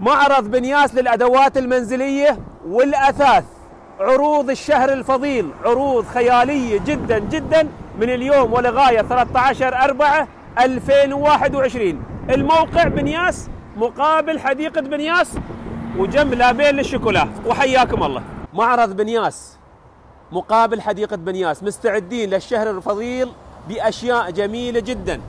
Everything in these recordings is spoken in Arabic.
معرض بنياس للأدوات المنزلية والأثاث عروض الشهر الفضيل عروض خيالية جدا جدا من اليوم ولغاية 13 4 2021 الموقع بنياس مقابل حديقة بنياس وجنب لابين للشوكولا وحياكم الله معرض بنياس مقابل حديقة بنياس مستعدين للشهر الفضيل بأشياء جميلة جدا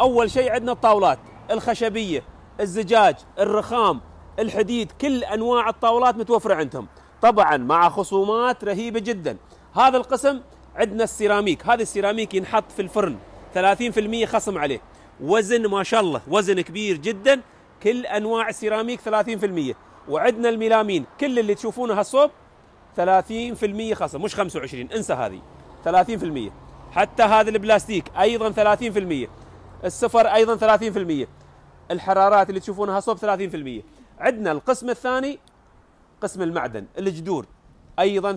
أول شيء عندنا الطاولات الخشبية الزجاج الرخام الحديد كل انواع الطاولات متوفره عندهم طبعا مع خصومات رهيبه جدا هذا القسم عندنا السيراميك هذا السيراميك ينحط في الفرن 30% خصم عليه وزن ما شاء الله وزن كبير جدا كل انواع السيراميك 30% وعندنا الميلامين كل اللي تشوفونه هالصوب 30% خصم مش 25 انسى هذه 30% حتى هذا البلاستيك ايضا 30% السفر ايضا 30% الحرارات اللي تشوفونها صوب 30% عندنا القسم الثاني قسم المعدن الجدور ايضا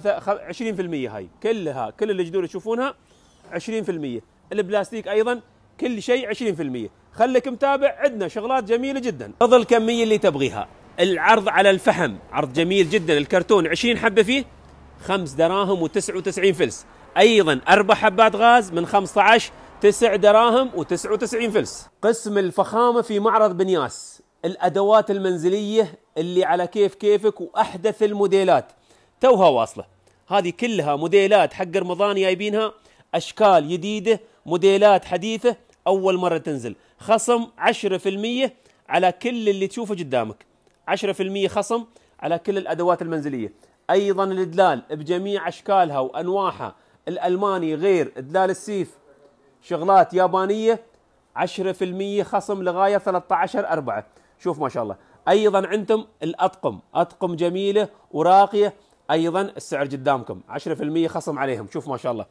20% هاي كلها كل الجدور تشوفونها 20% البلاستيك ايضا كل شيء 20% خليك متابع عندنا شغلات جميله جدا خذ الكميه اللي تبغيها العرض على الفحم عرض جميل جدا الكرتون 20 حبه فيه 5 دراهم و99 فلس ايضا اربع حبات غاز من 15 9 دراهم و99 فلس قسم الفخامه في معرض بنياس الادوات المنزليه اللي على كيف كيفك واحدث الموديلات توها واصله هذه كلها موديلات حق رمضان جايبينها اشكال جديده موديلات حديثه اول مره تنزل خصم 10% على كل اللي تشوفه قدامك 10% خصم على كل الادوات المنزليه ايضا الدلال بجميع اشكالها وانواعها الالماني غير دلال السيف شغلات يابانيه 10% خصم لغايه 13 4 شوف ما شاء الله ايضا عندكم الاطقم اطقم جميله وراقيه ايضا السعر قدامكم 10% خصم عليهم شوف ما شاء الله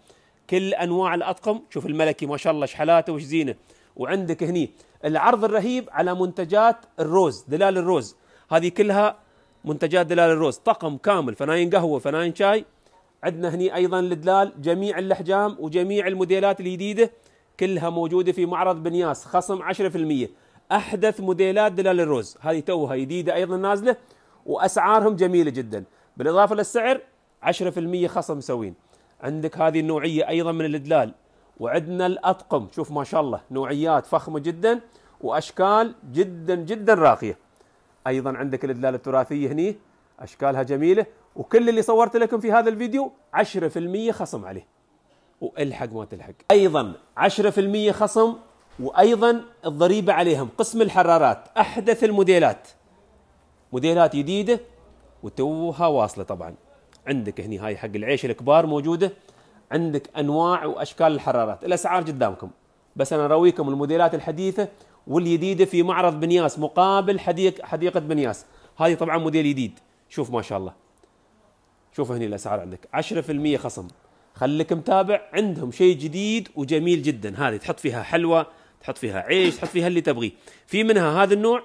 كل انواع الاطقم شوف الملكي ما شاء الله شحلاته وش زينه وعندك هني العرض الرهيب على منتجات الروز دلال الروز هذه كلها منتجات دلال الروز طقم كامل فناين قهوه فناين شاي عندنا هني ايضا الدلال جميع الاحجام وجميع الموديلات الجديده كلها موجوده في معرض بنياس خصم 10% احدث موديلات دلال الروز هذه توها جديده ايضا نازله واسعارهم جميله جدا بالاضافه للسعر 10% خصم مسوين عندك هذه النوعيه ايضا من الدلال وعندنا الاطقم شوف ما شاء الله نوعيات فخمه جدا واشكال جدا جدا راقيه ايضا عندك الدلال التراثيه هني اشكالها جميله وكل اللي صورت لكم في هذا الفيديو 10% خصم عليه والحق ما تلحق ايضا 10% خصم وايضا الضريبه عليهم قسم الحرارات احدث الموديلات موديلات جديده وتوها واصله طبعا عندك هني هاي حق العيش الكبار موجوده عندك انواع واشكال الحرارات الاسعار قدامكم بس انا رويكم الموديلات الحديثه والجديده في معرض بنياس مقابل حديق حديقه بنياس هذه طبعا موديل جديد شوف ما شاء الله شوف هني الاسعار عندك 10% خصم خليك متابع عندهم شيء جديد وجميل جدا هذه تحط فيها حلوى تحط فيها عيش تحط فيها اللي تبغيه في منها هذا النوع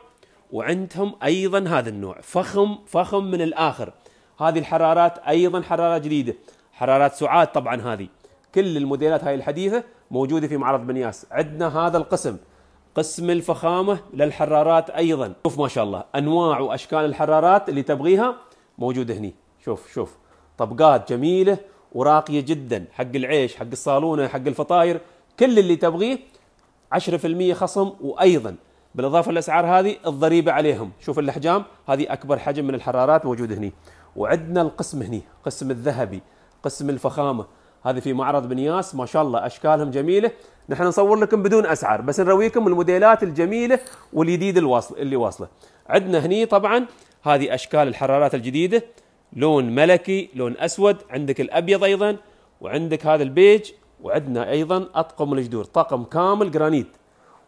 وعندهم ايضا هذا النوع فخم فخم من الاخر هذه الحرارات ايضا حراره جديده حرارات سعاد طبعا هذه كل الموديلات هاي الحديثه موجوده في معرض بنياس عندنا هذا القسم قسم الفخامه للحرارات ايضا شوف ما شاء الله انواع واشكال الحرارات اللي تبغيها موجوده هني شوف شوف طبقات جميله وراقيه جدا حق العيش حق الصالونه حق الفطاير كل اللي تبغيه 10% خصم وايضا بالاضافه للاسعار هذه الضريبه عليهم شوف الاحجام هذه اكبر حجم من الحرارات موجود هني وعندنا القسم هني قسم الذهبي قسم الفخامه هذه في معرض بنياس ما شاء الله اشكالهم جميله نحن نصور لكم بدون اسعار بس نرويكم الموديلات الجميله والجديد الواصل اللي واصله عندنا هني طبعا هذه اشكال الحرارات الجديده لون ملكي لون اسود عندك الابيض ايضا وعندك هذا البيج وعندنا ايضا اطقم الجذور طقم كامل جرانيت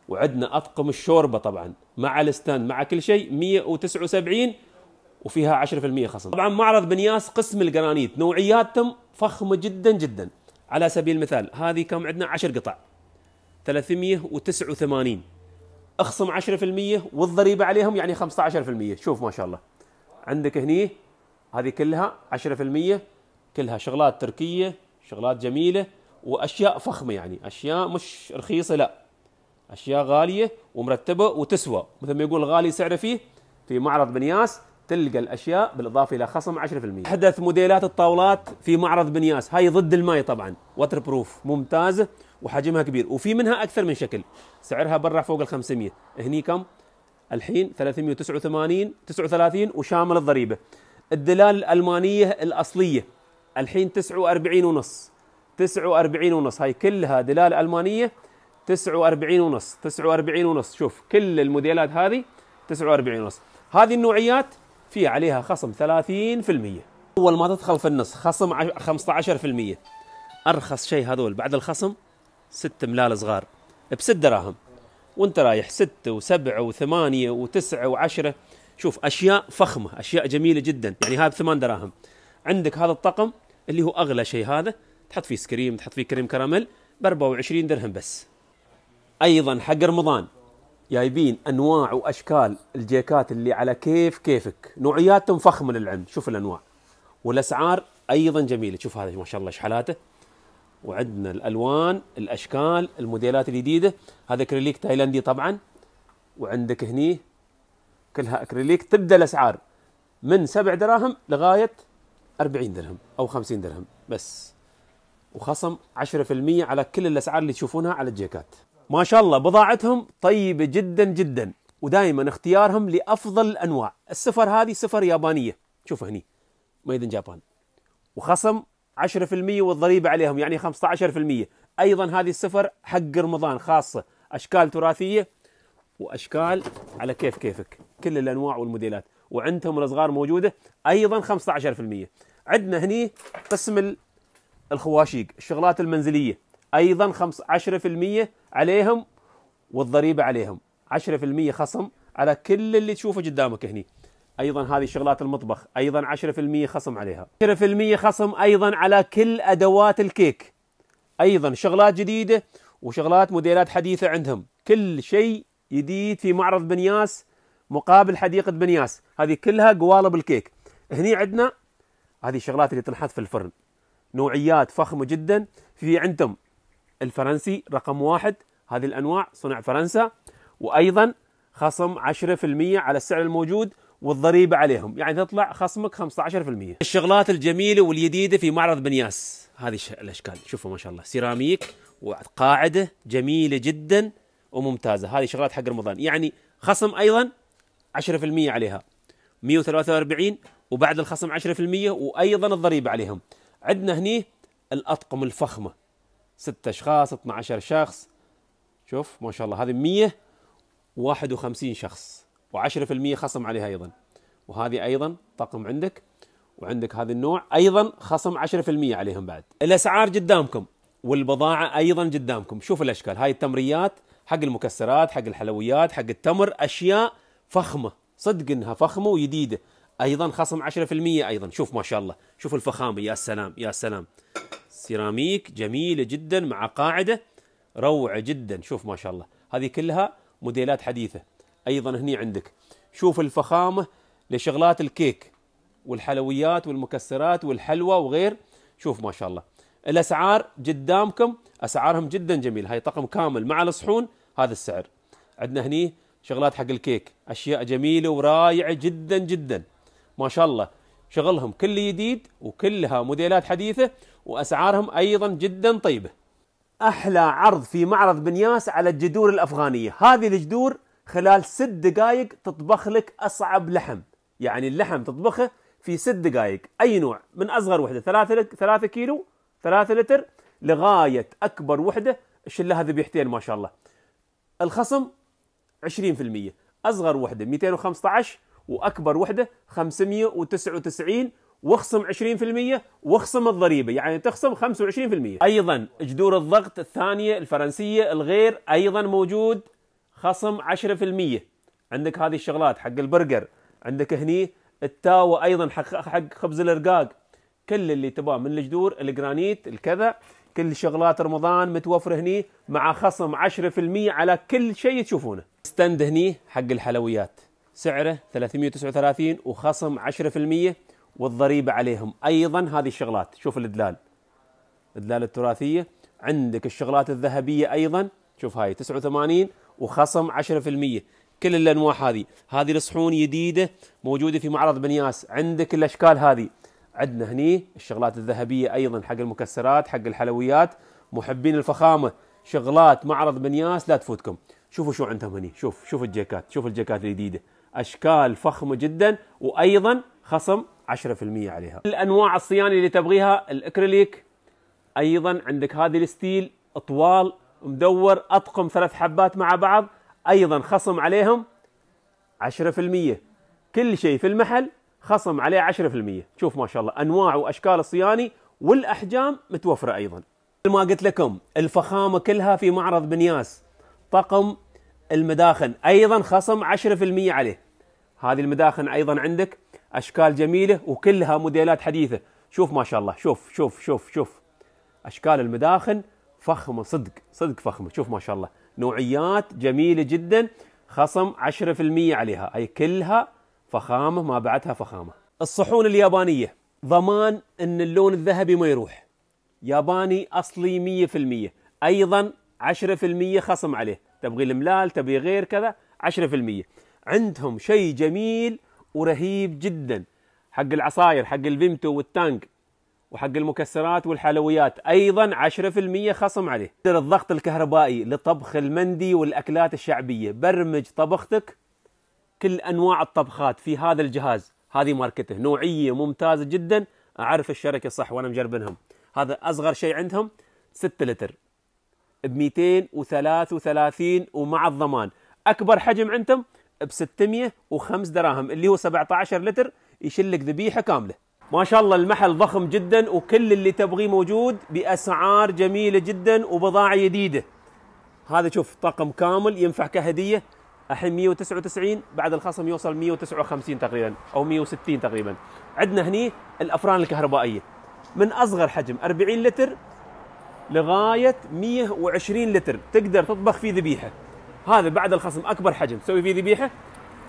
وعندنا اطقم الشوربه طبعا مع الستان مع كل شيء 179 وفيها 10% خصم طبعا معرض بنياس قسم الجرانيت نوعياتهم فخمه جدا جدا على سبيل المثال هذه كم عندنا 10 قطع 389 اخصم 10% والضريبه عليهم يعني 15% شوف ما شاء الله عندك هني هذه كلها 10% كلها شغلات تركيه شغلات جميله واشياء فخمه يعني اشياء مش رخيصه لا اشياء غاليه ومرتبه وتسوى مثل ما يقول غالي سعره فيه في معرض بنياس تلقى الاشياء بالاضافه الى خصم 10% احدث موديلات الطاولات في معرض بنياس هاي ضد الماي طبعا ووتر بروف ممتازه وحجمها كبير وفي منها اكثر من شكل سعرها برا فوق ال 500 هني كم الحين 389 39 وشامل الضريبه الدلال الالمانيه الاصليه الحين 49 ونص 49 ونص هاي كلها دلال ألمانية 49 ونص 49 ونص شوف كل الموديلات هذه 49 ونص هذه النوعيات في عليها خصم 30% أول ما تدخل في النص خصم 15% أرخص شيء هذول بعد الخصم 6 ملال صغار ب 6 دراهم وانت رايح 6 و7 و8 و9 و10 شوف اشياء فخمه اشياء جميله جدا يعني هذا 8 دراهم عندك هذا الطقم اللي هو اغلى شيء هذا تحط فيه سكريم تحط فيه كريم كراميل ب 24 درهم بس ايضا حق رمضان جايبين انواع واشكال الجيكات اللي على كيف كيفك نوعياتهم فخمه للعلم شوف الانواع والاسعار ايضا جميله شوف هذا ما شاء الله شحالاته وعندنا الالوان الاشكال الموديلات الجديده هذا اكريليك تايلندي طبعا وعندك هني كلها اكريليك تبدا الاسعار من سبع دراهم لغايه 40 درهم او 50 درهم بس وخصم 10% على كل الاسعار اللي تشوفونها على الجيكات ما شاء الله بضاعتهم طيبه جدا جدا ودائما اختيارهم لافضل الانواع السفر هذه سفر يابانيه شوفوا هني ميد ان جابان وخصم 10% والضريبه عليهم يعني 15% ايضا هذه السفر حق رمضان خاصه اشكال تراثيه واشكال على كيف كيفك كل الانواع والموديلات وعندهم الصغار موجوده ايضا 15% عندنا هني قسم الخواشيق الشغلات المنزلية أيضا 10% عليهم والضريبة عليهم 10% خصم على كل اللي تشوفه قدامك هني ايضا هذه شغلات المطبخ ايضا 10% خصم عليها 10% خصم ايضا على كل ادوات الكيك ايضا شغلات جديده وشغلات موديلات حديثه عندهم كل شيء جديد في معرض بنياس مقابل حديقه بنياس هذه كلها قوالب الكيك هني عندنا هذه الشغلات اللي تنحط في الفرن نوعيات فخمه جدا في عندهم الفرنسي رقم واحد هذه الانواع صنع فرنسا وايضا خصم 10% على السعر الموجود والضريبه عليهم يعني تطلع خصمك 15% الشغلات الجميله والجديده في معرض بنياس هذه الاشكال شوفوا ما شاء الله سيراميك وقاعده جميله جدا وممتازه هذه شغلات حق رمضان يعني خصم ايضا 10% عليها 143 وبعد الخصم 10% وايضا الضريبه عليهم عندنا هني الأطقم الفخمة ستة أشخاص 12 شخص شوف ما شاء الله هذه 151 شخص و10% خصم عليها أيضا وهذه أيضا طقم عندك وعندك هذا النوع أيضا خصم 10% عليهم بعد الأسعار قدامكم والبضاعة أيضا قدامكم شوف الأشكال هاي التمريات حق المكسرات حق الحلويات حق التمر أشياء فخمة صدق إنها فخمة وجديدة ايضا خصم 10% ايضا شوف ما شاء الله شوف الفخامه يا سلام يا سلام سيراميك جميله جدا مع قاعده روعه جدا شوف ما شاء الله هذه كلها موديلات حديثه ايضا هني عندك شوف الفخامه لشغلات الكيك والحلويات والمكسرات والحلوى وغير شوف ما شاء الله الاسعار قدامكم اسعارهم جدا جميله هاي طقم كامل مع الصحون هذا السعر عندنا هني شغلات حق الكيك اشياء جميله ورائعه جدا جدا ما شاء الله شغلهم كل جديد وكلها موديلات حديثة وأسعارهم أيضا جدا طيبة أحلى عرض في معرض بنياس على الجدور الأفغانية هذه الجدور خلال ست دقائق تطبخ لك أصعب لحم يعني اللحم تطبخه في ست دقائق أي نوع من أصغر وحدة ثلاثة, ثلاثة كيلو ثلاثة لتر لغاية أكبر وحدة شلها ذبيحتين ما شاء الله الخصم 20% أصغر وحدة 215 واكبر وحده 599 واخصم 20% واخصم الضريبه يعني تخصم 25% ايضا جذور الضغط الثانيه الفرنسيه الغير ايضا موجود خصم 10% عندك هذه الشغلات حق البرجر عندك هني التاوة ايضا حق حق خبز الارقاق كل اللي تباه من الجذور الجرانيت الكذا كل شغلات رمضان متوفره هني مع خصم 10% على كل شيء تشوفونه ستند هني حق الحلويات سعره 339 وخصم 10% والضريبه عليهم ايضا هذه الشغلات شوف الدلال الادلال التراثيه عندك الشغلات الذهبيه ايضا شوف هاي 89 وخصم 10% كل الانواع هذه هذه الصحون جديده موجوده في معرض بنياس عندك الاشكال هذه عندنا هني الشغلات الذهبيه ايضا حق المكسرات حق الحلويات محبين الفخامه شغلات معرض بنياس لا تفوتكم شوفوا شو عندهم هني شوف شوف الجاكات شوف الجاكات الجديده اشكال فخمه جدا وايضا خصم 10% عليها الانواع الصيانه اللي تبغيها الاكريليك ايضا عندك هذه الستيل اطوال مدور اطقم ثلاث حبات مع بعض ايضا خصم عليهم 10% كل شيء في المحل خصم عليه 10% شوف ما شاء الله انواع واشكال الصيانه والاحجام متوفره ايضا مثل ما قلت لكم الفخامه كلها في معرض بنياس طقم المداخن ايضا خصم 10% عليه هذه المداخن ايضا عندك اشكال جميله وكلها موديلات حديثه شوف ما شاء الله شوف شوف شوف شوف اشكال المداخن فخمه صدق صدق فخمه شوف ما شاء الله نوعيات جميله جدا خصم 10% عليها اي كلها فخامه ما بعدها فخامه الصحون اليابانيه ضمان ان اللون الذهبي ما يروح ياباني اصلي 100% ايضا 10% خصم عليه تبغي الملال تبغي غير كذا 10% عندهم شيء جميل ورهيب جدا حق العصاير حق الفيمتو والتانك وحق المكسرات والحلويات ايضا 10% خصم عليه الضغط الكهربائي لطبخ المندي والاكلات الشعبيه برمج طبختك كل انواع الطبخات في هذا الجهاز هذه ماركته نوعيه ممتازه جدا اعرف الشركه صح وانا مجربنهم هذا اصغر شيء عندهم 6 لتر ب 233 ومع الضمان اكبر حجم عندهم ب 605 دراهم اللي هو 17 لتر يشلك ذبيحه كامله ما شاء الله المحل ضخم جدا وكل اللي تبغيه موجود باسعار جميله جدا وبضاعه جديده هذا شوف طقم كامل ينفع كهديه الحين 199 بعد الخصم يوصل 159 تقريبا او 160 تقريبا عندنا هني الافران الكهربائيه من اصغر حجم 40 لتر لغايه 120 لتر تقدر تطبخ فيه ذبيحه هذا بعد الخصم اكبر حجم تسوي فيه ذبيحه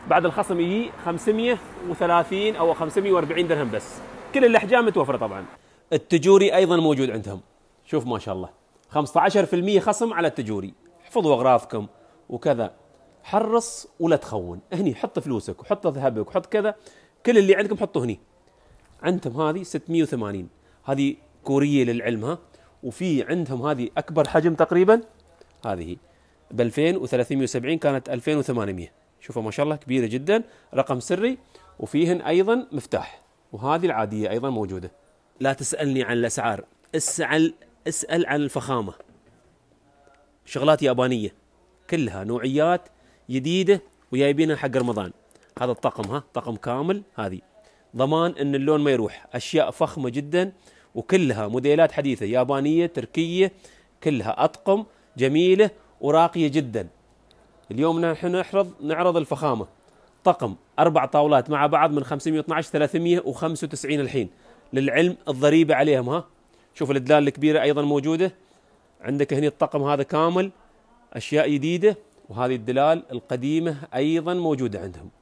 بعد الخصم يجي 530 او 540 درهم بس كل الاحجام متوفره طبعا التجوري ايضا موجود عندهم شوف ما شاء الله 15% خصم على التجوري احفظوا اغراضكم وكذا حرص ولا تخون هني حط فلوسك وحط ذهبك وحط كذا كل اللي عندكم حطوه هني عندهم هذه 680 هذه كوريه للعلم ها وفي عندهم هذه اكبر حجم تقريبا هذه ب 2370 كانت 2800 شوفوا ما شاء الله كبيره جدا رقم سري وفيهن ايضا مفتاح وهذه العاديه ايضا موجوده لا تسالني عن الاسعار اسال اسال عن الفخامه شغلات يابانيه كلها نوعيات جديده وجايبينها حق رمضان هذا الطقم ها طقم كامل هذه ضمان ان اللون ما يروح اشياء فخمه جدا وكلها موديلات حديثة يابانية تركية كلها أطقم جميلة وراقية جدا اليوم نحن نحرض نعرض الفخامة طقم أربع طاولات مع بعض من 512 395 الحين للعلم الضريبة عليهم ها شوف الدلال الكبيرة أيضا موجودة عندك هنا الطقم هذا كامل أشياء جديدة وهذه الدلال القديمة أيضا موجودة عندهم